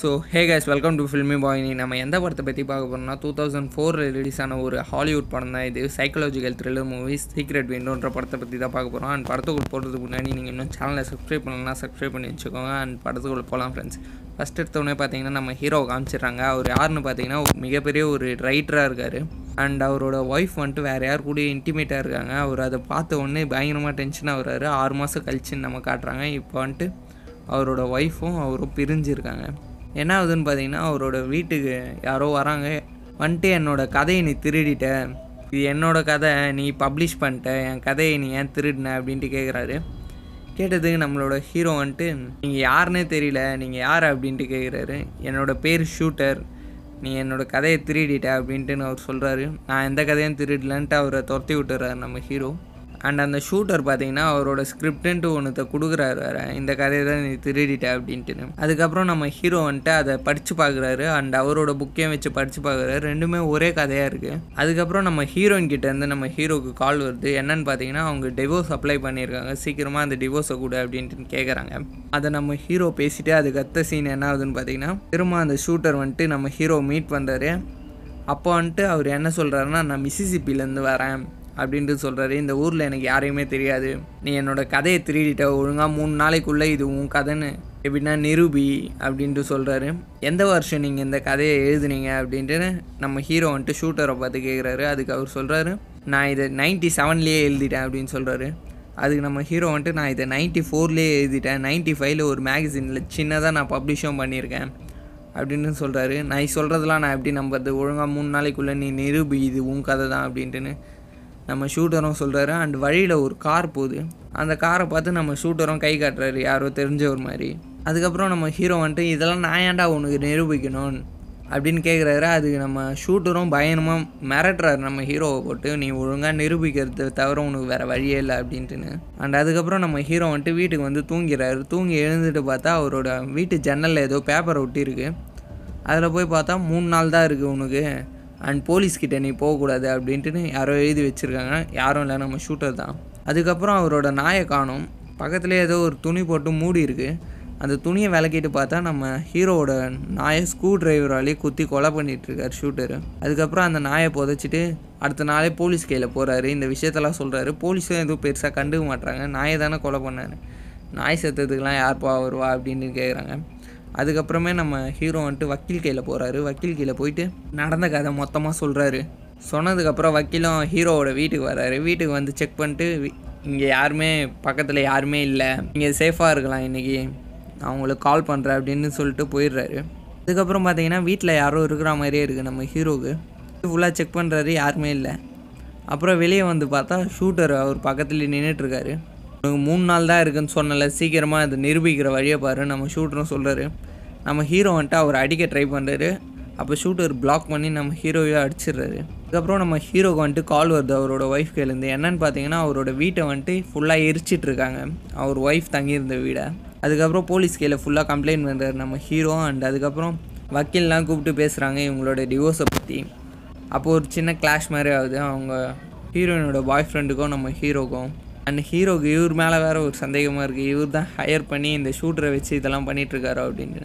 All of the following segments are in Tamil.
so hey guys welcome to filmy பாயினி நம்ம எந்த படத்தை பற்றி பார்க்க போகிறோம்னா டூ தௌசண்ட் ஃபோரில் ரிலீஸ் ஆன ஒரு ஹாலிவுட் படம் தான் இது சைக்கலாஜிக்கல் த்ரில்லர் மூவி சீக்ரெட் விண்டோன்ற படத்தை பற்றி தான் பார்க்க போகிறோம் அண்ட் படத்துக்குள்ள போகிறதுக்கு முன்னாடி நீங்கள் இன்னும் சேனலை சப்ஸ்கிரைப் பண்ணலாம் சப்ஸ்கிரைப் பண்ணி வச்சுக்கோங்க அண்ட் படத்துக்குள்ளே போகலாம் ஃப்ரெண்ட்ஸ் ஃபஸ்ட் எடுத்தோடனே பார்த்தீங்கன்னா நம்ம ஹீரோ காமிச்சிடுறாங்க அவர் யாருன்னு பார்த்தீங்கன்னா மிகப்பெரிய ஒரு ரைட்டராக இருக்கார் அண்ட் அவரோட ஒய்ஃப் வந்துட்டு வேறு யார் கூட இன்டிமேட்டாக இருக்காங்க அவர் அதை பார்த்த உடனே பயங்கரமாக டென்ஷன் ஆகுறாரு ஆறு மாதம் கழிச்சுன்னு நம்ம காட்டுறாங்க இப்போ வந்துட்டு அவரோட ஒய்ஃபும் அவரும் பிரிஞ்சிருக்காங்க என்ன ஆகுதுன்னு பார்த்தீங்கன்னா அவரோட வீட்டுக்கு யாரோ வராங்க வந்துட்டு என்னோடய கதையை நீ திருடிட்ட இது என்னோடய கதை நீ பப்ளிஷ் பண்ணிட்ட என் கதையை நீ ஏன் திருடின அப்படின்ட்டு கேட்குறாரு கேட்டதுக்கு நம்மளோட ஹீரோ வந்துட்டு நீங்கள் யாருன்னே தெரியல நீங்கள் யார் அப்படின்ட்டு கேட்குறாரு என்னோடய பேர் ஷூட்டர் நீ என்னோடய கதையை திருடிட்ட அப்படின்ட்டு அவர் சொல்கிறாரு நான் எந்த கதையும் திருடலன்ட்டு அவரை துரத்தி விட்டுறாரு நம்ம ஹீரோ அண்ட் அந்த ஷூட்டர் பார்த்தீங்கன்னா அவரோட ஸ்கிரிப்டுன்ட்டு ஒன்றுத்தை கொடுக்குறாரு வேறு இந்த கதையை தான் நீ திருடிட்ட அப்படின்ட்டு அதுக்கப்புறம் நம்ம ஹீரோ வந்துட்டு அதை படித்து பார்க்குறாரு அண்ட் அவரோட புக்கையும் வச்சு படித்து பார்க்குறாரு ரெண்டுமே ஒரே கதையாக இருக்குது அதுக்கப்புறம் நம்ம ஹீரோயின் கிட்டேருந்து நம்ம ஹீரோக்கு கால் வருது என்னன்னு பார்த்தீங்கன்னா அவங்க டிவோர்ஸ் அப்ளை பண்ணியிருக்காங்க சீக்கிரமாக அந்த டிவோர்ஸை கூட அப்படின்ட்டு கேட்குறாங்க அதை நம்ம ஹீரோ பேசிட்டு அதுக்கு அத்த சீன் என்ன ஆகுதுன்னு பார்த்தீங்கன்னா திரும்ப அந்த ஷூட்டர் வந்துட்டு நம்ம ஹீரோ மீட் பண்ணுறாரு அப்போ வந்துட்டு அவர் என்ன சொல்கிறாருன்னா நான் மிசிசிப்பிலேருந்து வரேன் அப்படின்ட்டு சொல்கிறாரு இந்த ஊரில் எனக்கு யாரையுமே தெரியாது நீ என்னோட கதையை திருடிட்ட ஒழுங்காக மூணு நாளைக்குள்ளே இது உன் கதைன்னு எப்படின்னா நிருபி அப்படின்ட்டு சொல்கிறாரு எந்த வருஷம் நீங்கள் இந்த கதையை எழுதுனீங்க அப்படின்ட்டு நம்ம ஹீரோ வந்துட்டு ஷூட்டரை பார்த்து கேட்குறாரு அதுக்கு அவர் சொல்கிறாரு நான் இதை நைன்ட்டி செவன்லேயே எழுதிட்டேன் அப்படின்னு சொல்கிறாரு அதுக்கு நம்ம ஹீரோ வந்துட்டு நான் இதை நைன்ட்டி ஃபோர்லேயே எழுதிட்டேன் நைன்ட்டி ஃபைவ்ல ஒரு மேகசினில் சின்னதாக நான் பப்ளிஷும் பண்ணியிருக்கேன் அப்படின்னு சொல்கிறாரு நான் சொல்கிறதெல்லாம் நான் எப்படி நம்புறது ஒழுங்காக மூணு நாளைக்குள்ளே நீ நிரூபி இது உன் கதை தான் அப்படின்ட்டுன்னு நம்ம ஷூட்டரும் சொல்கிறாரு அண்ட் வழியில் ஒரு கார் போகுது அந்த காரை பார்த்து நம்ம ஷூட்டரும் கை காட்டுறாரு யாரோ தெரிஞ்ச ஒரு மாதிரி அதுக்கப்புறம் நம்ம ஹீரோ வந்துட்டு இதெல்லாம் நான் ஏன்டா உனக்கு நிரூபிக்கணும் அப்படின்னு கேட்குறாரு அதுக்கு நம்ம ஷூட்டரும் பயணமாக மிரட்டுறாரு நம்ம ஹீரோவை போட்டு நீ ஒழுங்காக நிரூபிக்கிறத தவிர உனக்கு வேறு வழியே இல்லை அப்படின்ட்டுன்னு அண்ட் அதுக்கப்புறம் நம்ம ஹீரோ வந்துட்டு வீட்டுக்கு வந்து தூங்கிறாரு தூங்கி எழுந்துட்டு பார்த்தா அவரோட வீட்டு ஜன்னலில் ஏதோ பேப்பரை ஒட்டியிருக்கு அதில் போய் பார்த்தா மூணு நாள் தான் இருக்குது உனக்கு அண்ட் போலீஸ்கிட்ட நீ போகக்கூடாது அப்படின்ட்டுன்னு யாரோ எழுதி வச்சுருக்காங்க யாரும் இல்லை நம்ம ஷூட்டர் தான் அதுக்கப்புறம் அவரோட நாயை காணும் பக்கத்துலேயே ஏதோ ஒரு துணி போட்டு மூடி இருக்குது அந்த துணியை விளக்கிட்டு பார்த்தா நம்ம ஹீரோவோட நாயை ஸ்க்ரூ டிரைவராலே குத்தி கொலை பண்ணிகிட்ருக்கார் ஷூட்டரு அதுக்கப்புறம் அந்த நாயை புதைச்சிட்டு அடுத்த நாளே போலீஸ் கையில் போகிறாரு இந்த விஷயத்தெல்லாம் சொல்கிறாரு போலீஸும் எதுவும் பெருசாக கண்டுக்க மாட்டுறாங்க நாயை தானே கொலை பண்ணார் நாய் செத்ததுக்கெலாம் யார்ப்பா வருவா அப்படின்னு கேட்குறாங்க அதுக்கப்புறமே நம்ம ஹீரோ வந்துட்டு வக்கீல் கையில் போகிறாரு வக்கீல் கையில் போயிட்டு நடந்த கதை மொத்தமாக சொல்கிறாரு சொன்னதுக்கப்புறம் வக்கீலும் ஹீரோவோட வீட்டுக்கு வர்றாரு வீட்டுக்கு வந்து செக் பண்ணிட்டு இங்கே யாருமே பக்கத்தில் யாருமே இல்லை இங்கே சேஃபாக இருக்கலாம் இன்றைக்கி அவங்களுக்கு கால் பண்ணுறேன் அப்படின்னு சொல்லிட்டு போயிடுறாரு அதுக்கப்புறம் பார்த்தீங்கன்னா வீட்டில் யாரோ இருக்கிற மாதிரியே இருக்குது நம்ம ஹீரோவுக்கு ஃபுல்லாக செக் பண்ணுறாரு யாருமே இல்லை அப்புறம் வெளியே வந்து பார்த்தா ஷூட்டர் அவர் பக்கத்துலேயே நின்றுட்டுருக்காரு உனக்கு மூணு நாள் தான் இருக்குதுன்னு சொன்னல சீக்கிரமாக அது நிரூபிக்கிற வழியை பாரு நம்ம ஷூட்டரும் சொல்கிறாரு நம்ம ஹீரோ வந்துட்டு அவர் அடிக்க ட்ரை பண்ணுறாரு அப்போ ஷூட்டர் பிளாக் பண்ணி நம்ம ஹீரோவே அடிச்சிடுறாரு அதுக்கப்புறம் நம்ம ஹீரோக்கு வந்துட்டு கால் வருது அவரோட ஒய்ஃப் கையிலேருந்து என்னன்னு பார்த்தீங்கன்னா அவரோட வீட்டை வந்துட்டு ஃபுல்லாக எரிச்சிட்ருக்காங்க அவர் ஒய்ஃப் தங்கியிருந்த வீடை அதுக்கப்புறம் போலீஸ் கையில் ஃபுல்லாக கம்ப்ளைண்ட் பண்ணுறாரு நம்ம ஹீரோ அண்ட் அதுக்கப்புறம் வக்கீல்லாம் கூப்பிட்டு பேசுகிறாங்க இவங்களோட டிவோர்ஸை பற்றி அப்போது ஒரு சின்ன கிளாஷ் மாதிரி ஆகுது அவங்க ஹீரோயினோட பாய் ஃப்ரெண்டுக்கும் நம்ம ஹீரோக்கும் அண்ட் ஹீரோக்கு இவர் மேலே வேறு ஒரு சந்தேகமாக இருக்குது இவர் தான் ஹையர் பண்ணி இந்த ஷூட்டரை வச்சு இதெல்லாம் பண்ணிகிட்ருக்காரோ அப்படின்னு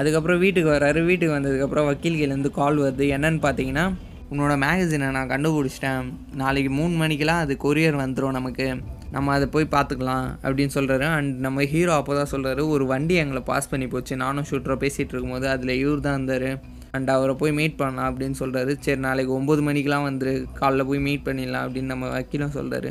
அதுக்கப்புறம் வீட்டுக்கு வர்றாரு வீட்டுக்கு வந்ததுக்கப்புறம் வக்கீல் கால் வருது என்னன்னு பார்த்தீங்கன்னா உன்னோட மேகசினை நான் கண்டுபிடிச்சிட்டேன் நாளைக்கு மூணு மணிக்கெலாம் அது கொரியர் வந்துடும் நமக்கு நம்ம அதை போய் பார்த்துக்கலாம் அப்படின்னு சொல்கிறாரு அண்ட் நம்ம ஹீரோ அப்போ தான் சொல்கிறாரு ஒரு வண்டி எங்களை பாஸ் பண்ணி போச்சு நானும் ஷூட்டரோ பேசிகிட்டு இருக்கும்போது அதில் இவர் தான் இருந்தார் அண்ட் அவரை போய் மீட் பண்ணலாம் அப்படின்னு சொல்கிறாரு சரி நாளைக்கு ஒம்பது மணிக்கெலாம் வந்துரு காலைல போய் மீட் பண்ணிடலாம் அப்படின்னு நம்ம வக்கீலும் சொல்கிறாரு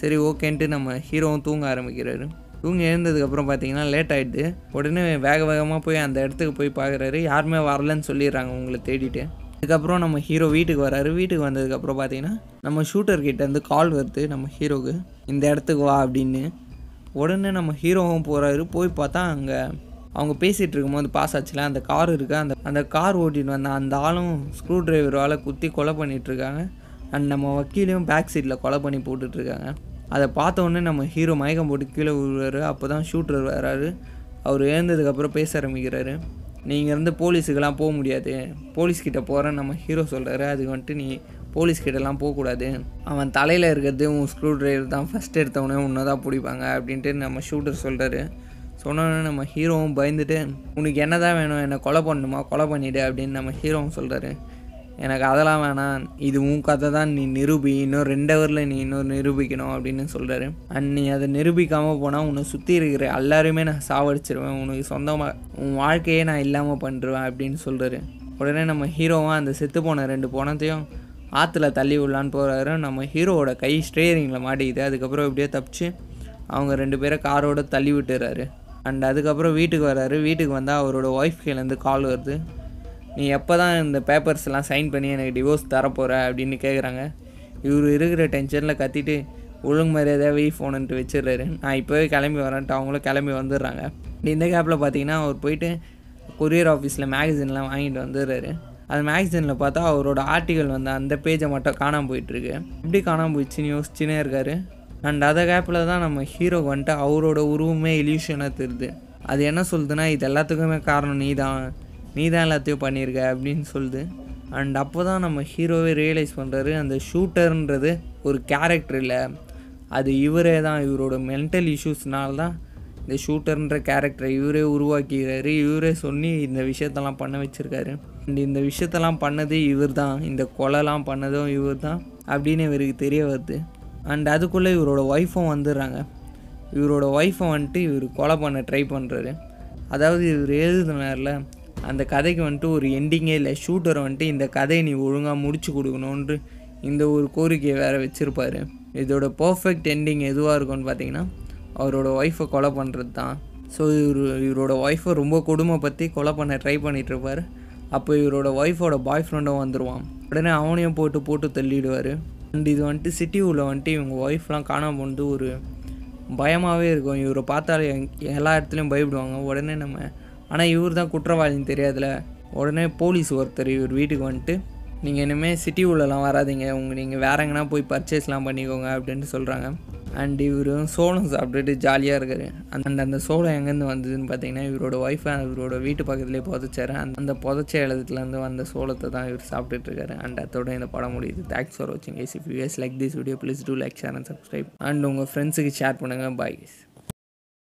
சரி ஓகேன்ட்டு நம்ம ஹீரோவும் தூங்க ஆரம்பிக்கிறாரு தூங்கி எழுந்ததுக்கப்புறம் பார்த்தீங்கன்னா லேட் ஆகிடுது உடனே வேக வேகமாக போய் அந்த இடத்துக்கு போய் பார்க்குறாரு யாருமே வரலன்னு சொல்லிடுறாங்க உங்களை தேடிட்டு அதுக்கப்புறம் நம்ம ஹீரோ வீட்டுக்கு வராரு வீட்டுக்கு வந்ததுக்கப்புறம் பார்த்தீங்கன்னா நம்ம ஷூட்டர்கிட்ட இருந்து கால் வருது நம்ம ஹீரோவுக்கு இந்த இடத்துக்கு வா அப்படின்னு உடனே நம்ம ஹீரோவும் போகிறாரு போய் பார்த்தா அங்கே அவங்க பேசிகிட்டு இருக்கும்போது பாஸ் ஆச்சுல அந்த கார் இருக்குது அந்த அந்த கார் ஓட்டிகிட்டு வந்த அந்த ஆளும் ஸ்க்ரூ டிரைவரால் குத்தி கொலை பண்ணிகிட்ருக்காங்க அண்ட் நம்ம வக்கீலையும் பேக் சீட்டில் கொலை பண்ணி போட்டுட்ருக்காங்க அதை பார்த்த உடனே நம்ம ஹீரோ மயக்கம் போட்டு கீழே விழுவாரு அப்போ தான் ஷூட்டர் வராரு அவர் இறந்ததுக்கப்புறம் பேச ஆரம்பிக்கிறாரு நீங்கள் இருந்து போலீஸுக்கெல்லாம் போக முடியாது போலீஸ்கிட்ட போகிறேன்னு நம்ம ஹீரோ சொல்கிறாரு அதுக்கு வந்துட்டு நீ போலீஸ்கிட்டலாம் போகக்கூடாது அவன் தலையில் இருக்கிறது உன் ஸ்க்ரூ ட்ரைவர் தான் ஃபஸ்ட் எடுத்தவனே உன்னை தான் பிடிப்பாங்க அப்படின்ட்டு நம்ம ஷூட்டர் சொல்கிறாரு சொன்னோன்னே நம்ம ஹீரோவும் பயந்துட்டு உனக்கு என்ன தான் வேணும் என்னை கொலை பண்ணணுமா கொலை பண்ணிவிடு அப்படின்னு நம்ம ஹீரோவும் சொல்கிறாரு எனக்கு அதெல்லாம் வேணாம் இது உன் கதை தான் நீ நிரூபி இன்னும் ரெண்டு ஹவரில் நீ இன்னும் நிரூபிக்கணும் அப்படின்னு சொல்கிறாரு அண்ட் நீ அதை நிரூபிக்காமல் போனால் உன்னை சுற்றி இருக்கிற எல்லாருமே நான் சாவடிச்சிருவேன் உனக்கு சொந்தமாக உன் வாழ்க்கையே நான் இல்லாமல் பண்ணுருவேன் அப்படின்னு சொல்கிறாரு உடனே நம்ம ஹீரோவாக அந்த செத்து போன ரெண்டு போனத்தையும் ஆற்றுல தள்ளி விடலான்னு போகிறாரு நம்ம ஹீரோவோட கை ஸ்டேரிங்கில் மாட்டிக்கிது அதுக்கப்புறம் எப்படியோ தப்பிச்சு அவங்க ரெண்டு பேரை காரோட தள்ளி விட்டுறாரு அண்ட் அதுக்கப்புறம் வீட்டுக்கு வர்றாரு வீட்டுக்கு வந்தால் அவரோட ஒய்ஃப் கையிலேருந்து கால் வருது நீ எப்போ தான் இந்த பேப்பர்ஸ்லாம் சைன் பண்ணி எனக்கு டிவோர்ஸ் தரப்போகிற அப்படின்னு கேட்குறாங்க இவர் இருக்கிற டென்ஷனில் கத்திட்டு ஒழுங்கு மரியாதையாக வெய் ஃபோனுன்ட்டு வச்சிடுறாரு நான் இப்போவே கிளம்பி வரேன்ட்டு அவங்களும் கிளம்பி வந்துடுறாங்க இந்த கேப்பில் பார்த்தீங்கன்னா அவர் போயிட்டு கொரியர் ஆஃபீஸில் மேகசின்லாம் வாங்கிட்டு வந்துடுறாரு அது மேக்சினில் பார்த்தா அவரோட ஆர்டிகல் வந்து அந்த பேஜை மட்டும் காணாமல் போயிட்டுருக்கு எப்படி காணாமல் போயிடுச்சுன்னு யோசிச்சுனே இருக்கார் அண்ட் அதை கேப்பில் தான் நம்ம ஹீரோ வந்துட்டு அவரோட உருவமே எலியூஷனாக தெரியுது அது என்ன சொல்லுதுன்னா இது எல்லாத்துக்குமே காரணம் நீ தான் நீ தான் எல்லாத்தையும் பண்ணியிருக்க அப்படின்னு சொல்லுது அண்ட் அப்போ தான் நம்ம ஹீரோவே ரியலைஸ் பண்ணுறாரு அந்த ஷூட்டர்ன்றது ஒரு கேரக்டர் இல்லை அது இவரே தான் இவரோட மென்டல் இஷ்யூஸ்னால தான் இந்த ஷூட்டர்ன்ற கேரக்டரை இவரே உருவாக்கிறாரு இவரே சொல்லி இந்த விஷயத்தெல்லாம் பண்ண வச்சுருக்காரு அண்ட் இந்த விஷயத்தெல்லாம் பண்ணது இவர் தான் இந்த கொலைலாம் பண்ணதும் இவர் தான் அப்படின்னு இவருக்கு தெரிய வருது அண்ட் அதுக்குள்ளே இவரோட ஒய்ஃபும் வந்துடுறாங்க இவரோட ஒய்ஃபை வந்துட்டு இவர் கொலை பண்ண ட்ரை பண்ணுறாரு அதாவது இவர் எழுதுனார்ல அந்த கதைக்கு வந்துட்டு ஒரு எண்டிங்கே இல்லை ஷூட்டரை வந்துட்டு இந்த கதையை நீ ஒழுங்காக முடிச்சு கொடுக்கணுன்ட்டு இந்த ஒரு கோரிக்கையை வேறு வச்சுருப்பார் இதோட பர்ஃபெக்ட் எண்டிங் எதுவாக இருக்கும்னு பார்த்தீங்கன்னா அவரோட ஒய்ஃபை கொலை பண்ணுறது தான் ஸோ இவர் இவரோட ஒய்ஃபை ரொம்ப கொடுமை பற்றி கொலை பண்ண ட்ரை பண்ணிகிட்ருப்பார் அப்போ இவரோட ஒய்ஃபோட பாய் ஃப்ரெண்டும் வந்துடுவான் உடனே அவனையும் போட்டு போட்டு தள்ளிடுவார் அண்ட் இது வந்துட்டு சிட்டி உள்ள வந்துட்டு இவங்க ஒய்ஃப்லாம் காணாமல் வந்து ஒரு பயமாகவே இருக்கும் இவரை பார்த்தாலே எல்லா இடத்துலையும் பயப்படுவாங்க உடனே நம்ம ஆனால் இவர் தான் குற்றவாளின்னு தெரியாதுல உடனே போலீஸ் ஒருத்தர் இவர் வீட்டுக்கு வந்துட்டு நீங்கள் இனிமேல் சிட்டி உள்ளலாம் வராதிங்க உங்கள் நீங்கள் வேற எங்கன்னா போய் பர்ச்சேஸ்லாம் பண்ணிக்கோங்க அப்படின்ட்டு சொல்கிறாங்க அண்ட் இவரும் சோளம் சாப்பிட்டுட்டு ஜாலியாக இருக்காரு அந்த அந்த சோளம் எங்கேருந்து வந்ததுன்னு பார்த்தீங்கன்னா இவரோட ஒய்ஃபை இவரோட வீட்டு பக்கத்துலேயே புதைச்சார் அந்த அந்த புதைச்ச இடத்துலேருந்து வந்த சோளத்தை தான் இவர் சாப்பிட்டுட்டு இருக்காரு அண்ட் அதோட இந்த படம் முடியுது தேங்க்ஸ் ஃபார் வாட்சிங் guys if you like this video please do like share and subscribe and உங்கள் ஃப்ரெண்ட்ஸுக்கு ஷேர் பண்ணுங்கள் பாய்ஸ்